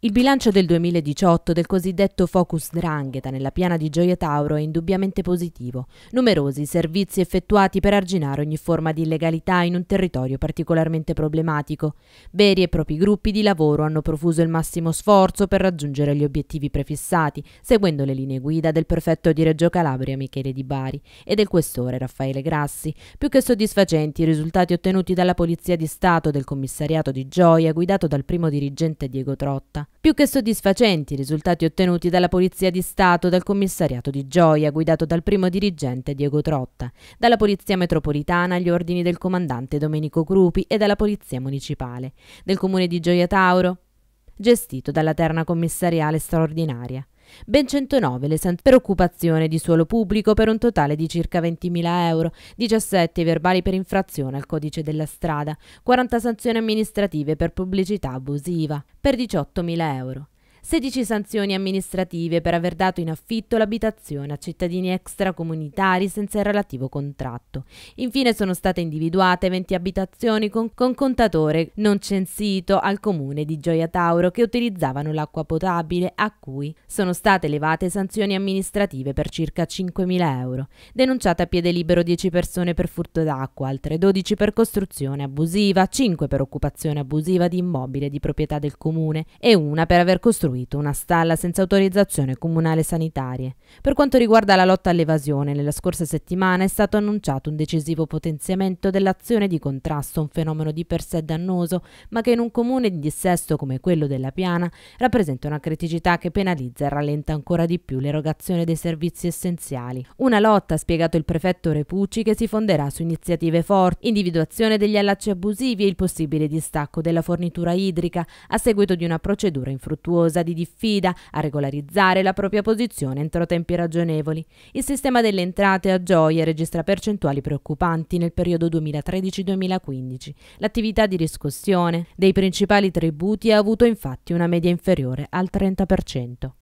Il bilancio del 2018 del cosiddetto Focus Drangheta nella piana di Gioia Tauro è indubbiamente positivo. Numerosi servizi effettuati per arginare ogni forma di illegalità in un territorio particolarmente problematico. Veri e propri gruppi di lavoro hanno profuso il massimo sforzo per raggiungere gli obiettivi prefissati, seguendo le linee guida del prefetto di Reggio Calabria Michele Di Bari e del questore Raffaele Grassi. Più che soddisfacenti i risultati ottenuti dalla Polizia di Stato del commissariato di Gioia guidato dal primo dirigente Diego Trotta più che soddisfacenti i risultati ottenuti dalla Polizia di Stato, dal commissariato di Gioia, guidato dal primo dirigente Diego Trotta, dalla Polizia Metropolitana agli ordini del comandante Domenico Crupi e dalla Polizia Municipale, del comune di Gioia Tauro, gestito dalla terna commissariale straordinaria. Ben 109 le sanzioni per occupazione di suolo pubblico per un totale di circa 20.000 euro, 17 verbali per infrazione al codice della strada, 40 sanzioni amministrative per pubblicità abusiva per 18.000 euro. 16 sanzioni amministrative per aver dato in affitto l'abitazione a cittadini extracomunitari senza il relativo contratto. Infine sono state individuate 20 abitazioni con, con contatore non censito al comune di Gioia Tauro che utilizzavano l'acqua potabile a cui sono state elevate sanzioni amministrative per circa 5.000 euro. Denunciate a piede libero 10 persone per furto d'acqua, altre 12 per costruzione abusiva, 5 per occupazione abusiva di immobile di proprietà del comune e una per aver costruito costruito una stalla senza autorizzazione comunale sanitarie. Per quanto riguarda la lotta all'evasione, nella scorsa settimana è stato annunciato un decisivo potenziamento dell'azione di contrasto a un fenomeno di per sé dannoso, ma che in un comune di dissesto come quello della Piana rappresenta una criticità che penalizza e rallenta ancora di più l'erogazione dei servizi essenziali. Una lotta, ha spiegato il prefetto Repucci, che si fonderà su iniziative forti, individuazione degli allacci abusivi e il possibile distacco della fornitura idrica a seguito di una procedura infruttuosa causa di diffida a regolarizzare la propria posizione entro tempi ragionevoli. Il sistema delle entrate a gioia registra percentuali preoccupanti nel periodo 2013-2015. L'attività di riscossione dei principali tributi ha avuto infatti una media inferiore al 30%.